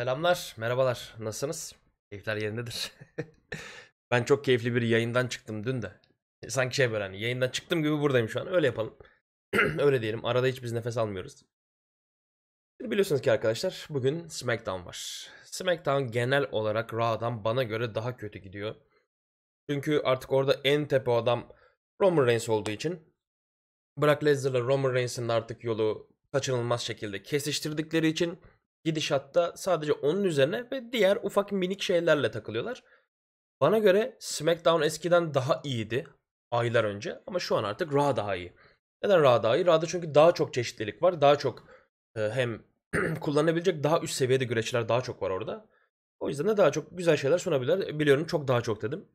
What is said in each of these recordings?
Selamlar, merhabalar. Nasılsınız? Keyifler yerindedir. ben çok keyifli bir yayından çıktım dün de. E, sanki şey böyle hani yayından çıktım gibi buradayım şu an. Öyle yapalım. Öyle diyelim. Arada hiç biz nefes almıyoruz. biliyorsunuz ki arkadaşlar bugün SmackDown var. SmackDown genel olarak Raw'dan bana göre daha kötü gidiyor. Çünkü artık orada en tepe adam Roman Reigns olduğu için Brock Lesnar'la Roman Reigns'in artık yolu kaçınılmaz şekilde kesiştirdikleri için gidişatta sadece onun üzerine ve diğer ufak minik şeylerle takılıyorlar. Bana göre SmackDown eskiden daha iyiydi aylar önce ama şu an artık Raw daha iyi. Neden Raw daha iyi? Raw'da çünkü daha çok çeşitlilik var. Daha çok e, hem kullanabilecek daha üst seviyede güreşçiler daha çok var orada. O yüzden de daha çok güzel şeyler sunabilirler. Biliyorum çok daha çok dedim.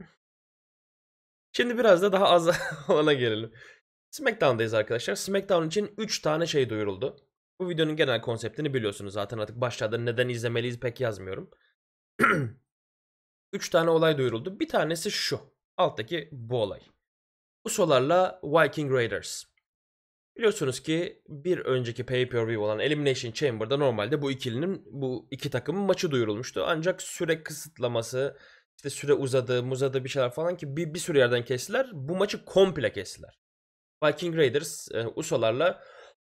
Şimdi biraz da daha az ona gelelim. SmackDown'dayız arkadaşlar. SmackDown için 3 tane şey duyuruldu. Bu videonun genel konseptini biliyorsunuz zaten artık başlarda neden izlemeliyiz pek yazmıyorum. 3 tane olay duyuruldu. Bir tanesi şu. Alttaki bu olay. Usolarla Viking Raiders. Biliyorsunuz ki bir önceki pay-per-view olan Elimination Chamber'da normalde bu ikilinin bu iki takımın maçı duyurulmuştu. Ancak süre kısıtlaması, işte süre uzadı, muzadı bir şeyler falan ki bir, bir sürü yerden kestiler. Bu maçı komple kestiler. Viking Raiders e, Usolarla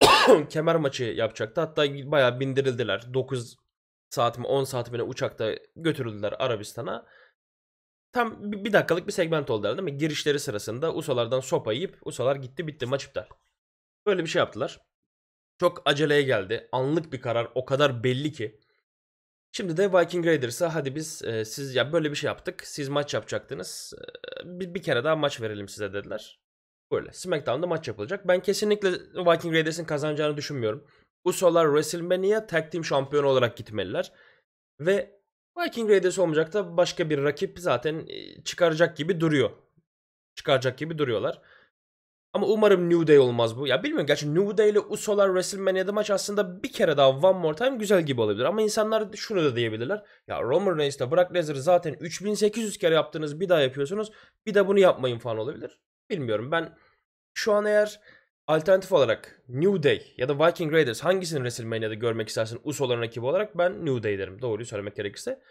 kemer maçı yapacaktı. Hatta bayağı bindirildiler. 9 saat mi 10 saat mi uçakta götürüldüler Arabistan'a. Tam bir dakikalık bir segment oldular değil mi? Girişleri sırasında Usalardan sopa yiyip Usalar gitti bitti maç iptal. Böyle bir şey yaptılar. Çok aceleye geldi. Anlık bir karar o kadar belli ki. Şimdi de Viking Raiders'a hadi biz e, siz ya böyle bir şey yaptık. Siz maç yapacaktınız. E, bir, bir kere daha maç verelim size dediler. Böyle SmackDown'da maç yapılacak. Ben kesinlikle Viking Raiders'in kazanacağını düşünmüyorum. Usolar WrestleMania Tag Team şampiyonu olarak gitmeliler. Ve Viking Raiders olmayacak da başka bir rakip zaten e, çıkaracak gibi duruyor. Çıkaracak gibi duruyorlar. Ama umarım New Day olmaz bu. Ya bilmiyorum gerçi New Day ile Usolar WrestleMania'da maç aslında bir kere daha One More Time güzel gibi olabilir. Ama insanlar şunu da diyebilirler. Ya Roman Reigns ile Brock Lesnar zaten 3800 kere yaptığınız bir daha yapıyorsunuz. Bir de bunu yapmayın falan olabilir. Bilmiyorum ben şu an eğer alternatif olarak New Day ya da Viking Raiders hangisini WrestleMania'da görmek istersin Uso'ların rakibi olarak ben New Day derim doğruyu söylemek gerekirse.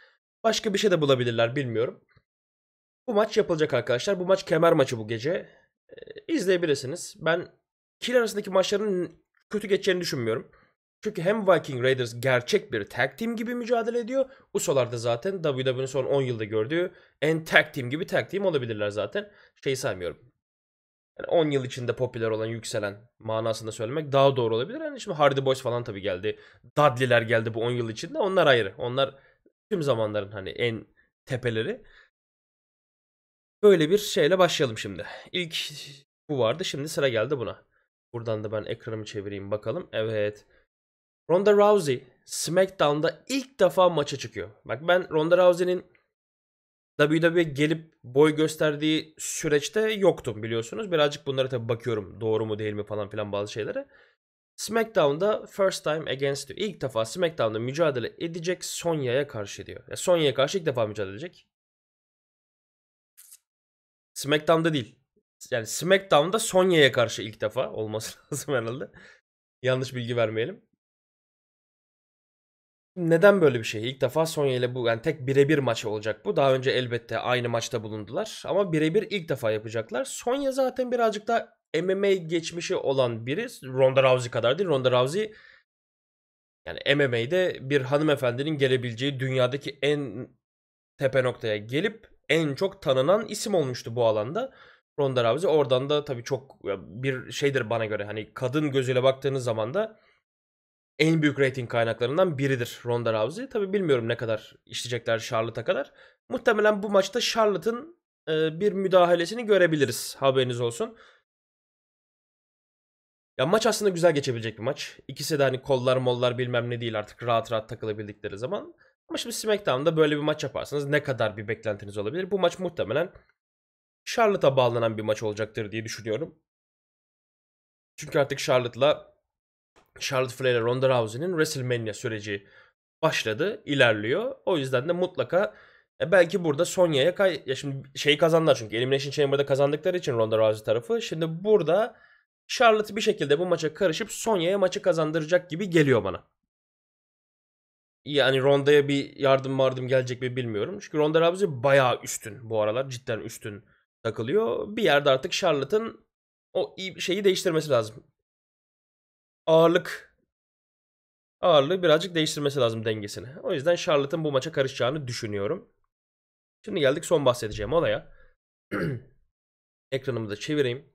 Başka bir şey de bulabilirler bilmiyorum. Bu maç yapılacak arkadaşlar. Bu maç kemer maçı bu gece. Ee, izleyebilirsiniz. Ben Kill arasındaki maçların kötü geçeceğini düşünmüyorum. Çünkü hem Viking Raiders gerçek bir tag team gibi mücadele ediyor. Usolar da zaten WWE'nin son 10 yılda gördüğü en tag team gibi tag team olabilirler zaten. Şey saymıyorum yani 10 yıl içinde popüler olan, yükselen manasında söylemek daha doğru olabilir. Yani şimdi Hardy Boys falan tabii geldi. Dudley'ler geldi bu 10 yıl içinde. Onlar ayrı. Onlar tüm zamanların hani en tepeleri. Böyle bir şeyle başlayalım şimdi. İlk bu vardı. Şimdi sıra geldi buna. Buradan da ben ekranımı çevireyim bakalım. Evet. Ronda Rousey SmackDown'da ilk defa maça çıkıyor. Bak ben Ronda Rousey'nin WWE gelip boy gösterdiği süreçte yoktum biliyorsunuz. Birazcık bunlara tabii bakıyorum doğru mu değil mi falan filan bazı şeylere. SmackDown'da first time against you. ilk defa SmackDown'da mücadele edecek Sonya'ya karşı diyor. Ya Sonya'ya karşı ilk defa mücadele edecek. SmackDown'da değil. Yani SmackDown'da Sonya'ya karşı ilk defa olması lazım herhalde. Yanlış bilgi vermeyelim. Neden böyle bir şey? İlk defa Sonya ile bu yani tek birebir maçı olacak bu. Daha önce elbette aynı maçta bulundular ama birebir ilk defa yapacaklar. Sonya zaten birazcık da MMA geçmişi olan biri. Ronda Rousey kadar değil. Ronda Rousey yani MMA'de bir hanımefendinin gelebileceği dünyadaki en tepe noktaya gelip en çok tanınan isim olmuştu bu alanda. Ronda Rousey oradan da tabii çok bir şeydir bana göre hani kadın gözüyle baktığınız zaman da en büyük rating kaynaklarından biridir Ronda Rousey. Tabi bilmiyorum ne kadar işleyecekler Charlotte'a kadar. Muhtemelen bu maçta Charlotte'ın e, bir müdahalesini görebiliriz. Haberiniz olsun. Ya maç aslında güzel geçebilecek bir maç. İkisi de hani kollar mollar bilmem ne değil artık rahat rahat takılabildikleri zaman. Ama şimdi SmackDown'da böyle bir maç yaparsanız ne kadar bir beklentiniz olabilir? Bu maç muhtemelen Charlotte'a bağlanan bir maç olacaktır diye düşünüyorum. Çünkü artık Charlotte'la Charlotte Flair ile Ronda Rousey'nin WrestleMania süreci başladı, ilerliyor. O yüzden de mutlaka e belki burada Sonya'ya kay ya şimdi şeyi kazandılar çünkü Elimination Chamber'da kazandıkları için Ronda Rousey tarafı. Şimdi burada Charlotte bir şekilde bu maça karışıp Sonya'ya maçı kazandıracak gibi geliyor bana. Yani Ronda'ya bir yardım vardım gelecek mi bilmiyorum. Çünkü Ronda Rousey bayağı üstün bu aralar. Cidden üstün takılıyor. Bir yerde artık Charlotte'ın o şeyi değiştirmesi lazım ağırlık ağırlığı birazcık değiştirmesi lazım dengesini. O yüzden Charlotte'ın bu maça karışacağını düşünüyorum. Şimdi geldik son bahsedeceğim olaya. Ekranımı da çevireyim.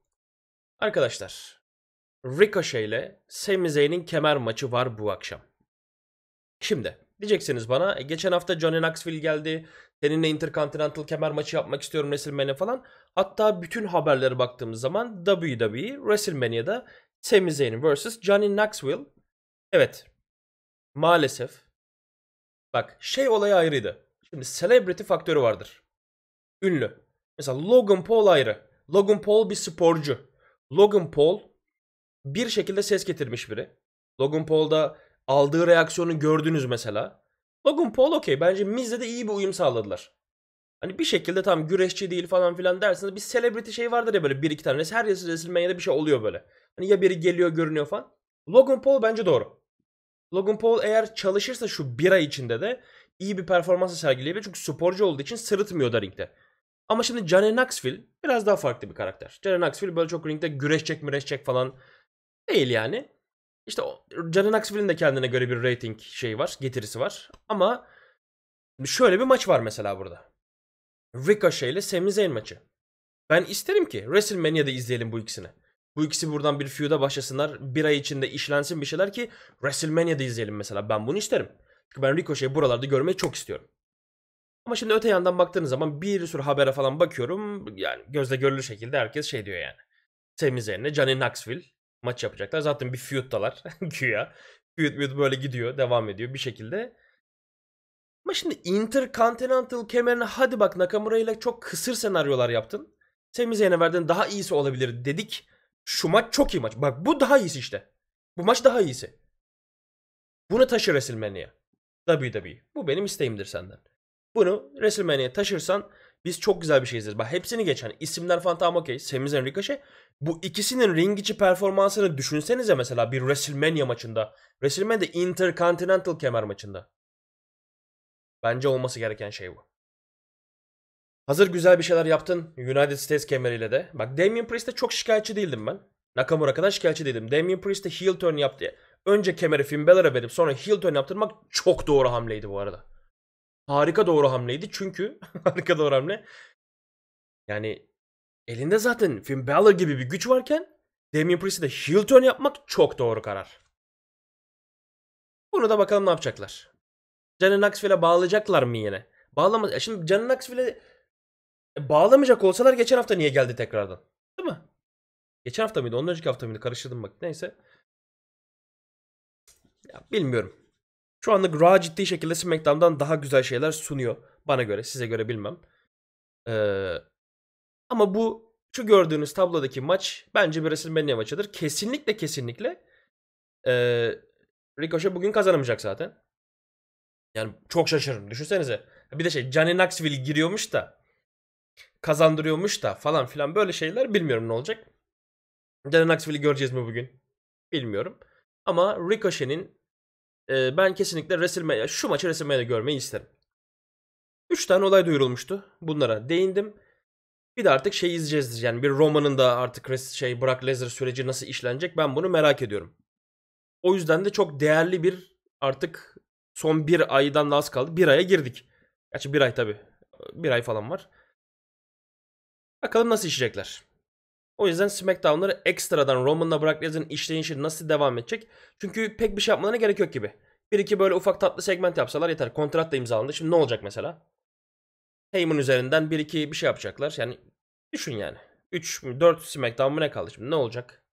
Arkadaşlar Ricochet ile Sami Zayn'in kemer maçı var bu akşam. Şimdi diyeceksiniz bana e, geçen hafta Johnny Knoxville geldi. Seninle Intercontinental kemer maçı yapmak istiyorum WrestleMania falan. Hatta bütün haberlere baktığımız zaman WWE WrestleMania'da Sami Zayn vs. Johnny Knoxville. Evet. Maalesef. Bak şey olayı ayrıydı. Şimdi celebrity faktörü vardır. Ünlü. Mesela Logan Paul ayrı. Logan Paul bir sporcu. Logan Paul bir şekilde ses getirmiş biri. Logan Paul'da aldığı reaksiyonu gördünüz mesela. Logan Paul okey. Bence Miz'le de iyi bir uyum sağladılar. Hani bir şekilde tam güreşçi değil falan filan dersiniz. Bir celebrity şey vardır ya böyle bir iki tanesi. Her yıl WrestleMania'da bir şey oluyor böyle. Hani ya biri geliyor görünüyor falan. Logan Paul bence doğru. Logan Paul eğer çalışırsa şu bir ay içinde de iyi bir performansı sergileyebilir. Çünkü sporcu olduğu için sırıtmıyor da ringde. Ama şimdi Johnny Knoxville biraz daha farklı bir karakter. Johnny Knoxville böyle çok ringde güreşecek müreşecek falan değil yani. İşte Johnny Knoxville'in de kendine göre bir rating şeyi var, getirisi var. Ama şöyle bir maç var mesela burada. Ricochet ile Sami Zayn maçı. Ben isterim ki WrestleMania'da izleyelim bu ikisini. Bu ikisi buradan bir feud'a başlasınlar. Bir ay içinde işlensin bir şeyler ki WrestleMania'da izleyelim mesela. Ben bunu isterim. Çünkü ben Ricochet'i buralarda görmeyi çok istiyorum. Ama şimdi öte yandan baktığınız zaman bir sürü habere falan bakıyorum. Yani gözle görülür şekilde herkes şey diyor yani. Sami Zayn'le Johnny Knoxville maç yapacaklar. Zaten bir feud'dalar güya. Feud feud böyle gidiyor, devam ediyor bir şekilde. Ama şimdi Intercontinental kemerine hadi bak Nakamura ile çok kısır senaryolar yaptın. Sami Zayn'e verdiğin daha iyisi olabilir dedik. Şu maç çok iyi maç. Bak bu daha iyisi işte. Bu maç daha iyisi. Bunu taşı WrestleMania. WWE. Bu benim isteğimdir senden. Bunu WrestleMania'ya taşırsan biz çok güzel bir şey izleriz. Bak hepsini geçen isimler falan tamam okey. Sami Zayn Ricochet. Bu ikisinin ring içi performansını düşünsenize mesela bir WrestleMania maçında. WrestleMania'da Intercontinental kemer maçında. Bence olması gereken şey bu. Hazır güzel bir şeyler yaptın United States kemeriyle de. Bak Damien Priest'e çok şikayetçi değildim ben. Nakamura kadar şikayetçi değildim. Damien Priest'e heel turn yaptı. Önce kemeri Finn Balor'a verip sonra heel turn yaptırmak çok doğru hamleydi bu arada. Harika doğru hamleydi çünkü harika doğru hamle. Yani elinde zaten Finn Balor gibi bir güç varken Damien Priest'e de heel turn yapmak çok doğru karar. Bunu da bakalım ne yapacaklar. Canan Axfel'e bağlayacaklar mı yine? Bağlamaz. Şimdi Canan Axfel'e e, bağlamayacak olsalar geçen hafta niye geldi tekrardan? Değil mi? Geçen hafta mıydı? Ondan önceki hafta mıydı? Karıştırdım bak. Neyse. Ya, bilmiyorum. Şu anda Raw ciddi şekilde SmackDown'dan daha güzel şeyler sunuyor. Bana göre, size göre bilmem. Ee, ama bu şu gördüğünüz tablodaki maç bence bir WrestleMania maçıdır. Kesinlikle kesinlikle e, Ricochet bugün kazanamayacak zaten. Yani çok şaşırırım. Düşünsenize. Bir de şey Johnny Knoxville giriyormuş da kazandırıyormuş da falan filan böyle şeyler bilmiyorum ne olacak. Johnny Knoxville'i göreceğiz mi bugün? Bilmiyorum. Ama Ricochet'in e, ben kesinlikle WrestleMania, şu maçı WrestleMania'da görmeyi isterim. 3 tane olay duyurulmuştu. Bunlara değindim. Bir de artık şey izleyeceğiz. Yani bir Roman'ın da artık şey Brock Lesnar süreci nasıl işlenecek ben bunu merak ediyorum. O yüzden de çok değerli bir artık Son bir aydan az kaldı. Bir aya girdik. Gerçi bir ay tabii. Bir ay falan var. Bakalım nasıl işleyecekler. O yüzden SmackDown'ları ekstradan Roman'la Brock Lesnar'ın işleyişi nasıl devam edecek? Çünkü pek bir şey yapmalarına gerek yok gibi. Bir iki böyle ufak tatlı segment yapsalar yeter. Kontrat da imzalandı. Şimdi ne olacak mesela? Heyman üzerinden bir iki bir şey yapacaklar. Yani düşün yani. 3 4 SmackDown mı ne kaldı şimdi? Ne olacak?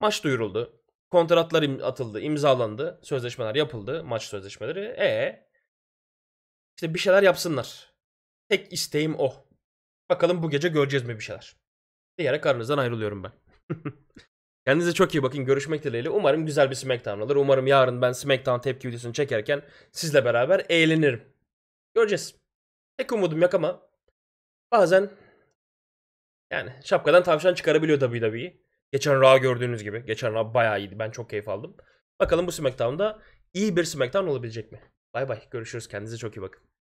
Maç duyuruldu kontratlar im- atıldı, imzalandı, sözleşmeler yapıldı, maç sözleşmeleri. E işte bir şeyler yapsınlar. Tek isteğim o. Bakalım bu gece göreceğiz mi bir şeyler. Diyerek aranızdan ayrılıyorum ben. Kendinize çok iyi bakın. Görüşmek dileğiyle. Umarım güzel bir SmackDown olur. Umarım yarın ben SmackDown tepki videosunu çekerken sizle beraber eğlenirim. Göreceğiz. Tek umudum yok ama bazen yani şapkadan tavşan çıkarabiliyor tabii tabii. Geçen Raw gördüğünüz gibi. Geçen Raw bayağı iyiydi. Ben çok keyif aldım. Bakalım bu SmackDown'da iyi bir SmackDown olabilecek mi? Bay bay. Görüşürüz. Kendinize çok iyi bakın.